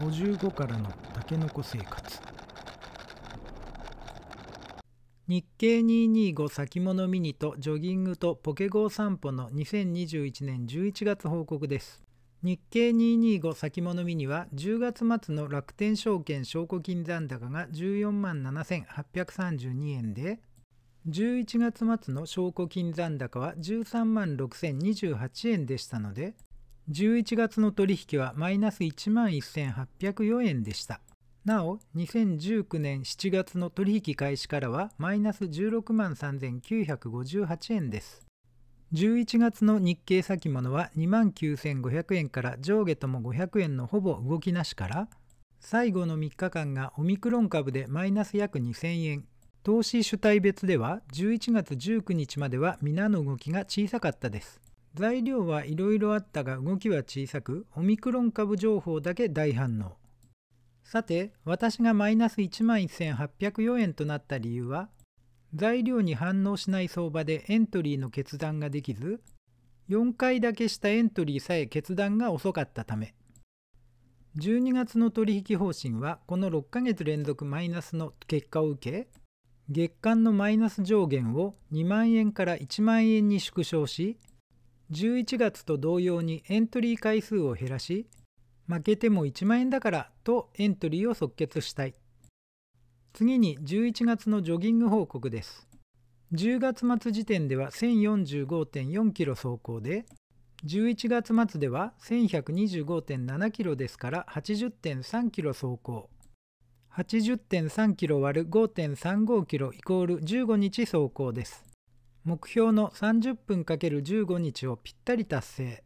55からのたけのこ生活日経225先物ミニとジョギングとポケゴー散歩の2021年11月報告です日経225先物ミニは10月末の楽天証券証拠金残高が14万7832円で11月末の証拠金残高は13万6028円でしたので11月の取引はマイナス11,804円でした。なお、2019年7月の取引開始からはマイナス163,958円です。11月の日経先物は29,500円から上下とも500円のほぼ動きなしから、最後の3日間がオミクロン株でマイナス約2,000円、投資主体別では11月19日までは皆の動きが小さかったです。材料はいろいろあったが動きは小さく、オミクロン株情報だけ大反応。さて、私がマイナス11,804円となった理由は、材料に反応しない相場でエントリーの決断ができず、4回だけしたエントリーさえ決断が遅かったため。12月の取引方針はこの6ヶ月連続マイナスの結果を受け、月間のマイナス上限を2万円から1万円に縮小し、11月と同様にエントリー回数を減らし負けても1万円だからとエントリーを即決したい次に11月のジョギング報告です10月末時点では1045.4キロ走行で11月末では1125.7キロですから80.3キロ走行80.3キロ割る5.35キロイコール15日走行です目標の30分 ×15 日をぴったり達成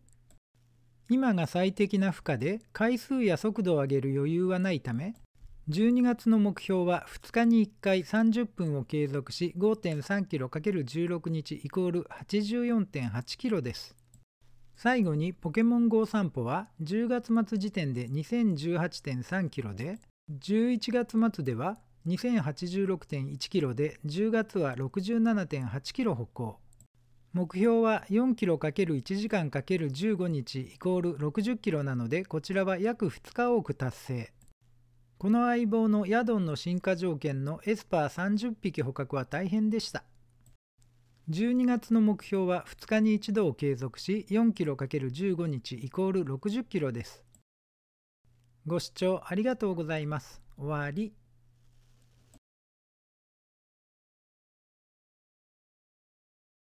今が最適な負荷で回数や速度を上げる余裕はないため12月の目標は2日に1回30分を継続し 5.3km×16 日イコール 84.8km です最後にポケモン GO 散歩は10月末時点で 2018.3km で11月末では2086.1キロで10月は67.8キロ歩行。目標は4キロ ×1 時間 ×15 日イコール60キロなのでこちらは約2日多く達成。この相棒のヤドンの進化条件のエスパー30匹捕獲は大変でした。12月の目標は2日に1度を継続し4キロ ×15 日イコール60キロです。ご視聴ありがとうございます。終わり。